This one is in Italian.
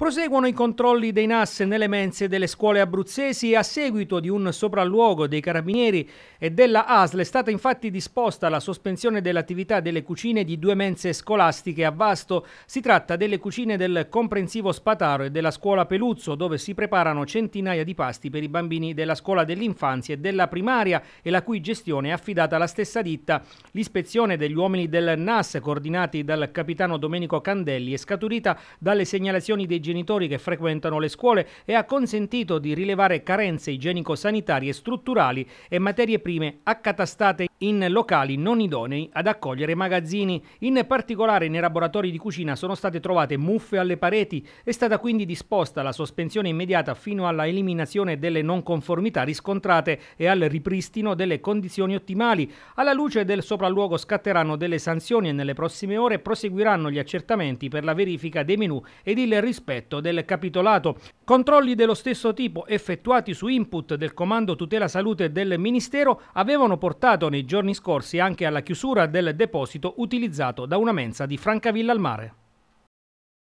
Proseguono i controlli dei NAS nelle mense delle scuole abruzzesi a seguito di un sopralluogo dei carabinieri e della ASL è stata infatti disposta la sospensione dell'attività delle cucine di due mense scolastiche a Vasto. Si tratta delle cucine del comprensivo Spataro e della scuola Peluzzo dove si preparano centinaia di pasti per i bambini della scuola dell'infanzia e della primaria e la cui gestione è affidata alla stessa ditta. L'ispezione degli uomini del NAS coordinati dal capitano Domenico Candelli è scaturita dalle segnalazioni dei genitori che frequentano le scuole e ha consentito di rilevare carenze igienico-sanitarie strutturali e materie prime accatastate in locali non idonei ad accogliere magazzini. In particolare nei laboratori di cucina sono state trovate muffe alle pareti. È stata quindi disposta la sospensione immediata fino alla eliminazione delle non conformità riscontrate e al ripristino delle condizioni ottimali. Alla luce del sopralluogo scatteranno delle sanzioni e nelle prossime ore proseguiranno gli accertamenti per la verifica dei menu ed il rispetto effetto del capitolato. Controlli dello stesso tipo effettuati su input del Comando Tutela Salute del Ministero avevano portato nei giorni scorsi anche alla chiusura del deposito utilizzato da una mensa di Francavilla al Mare.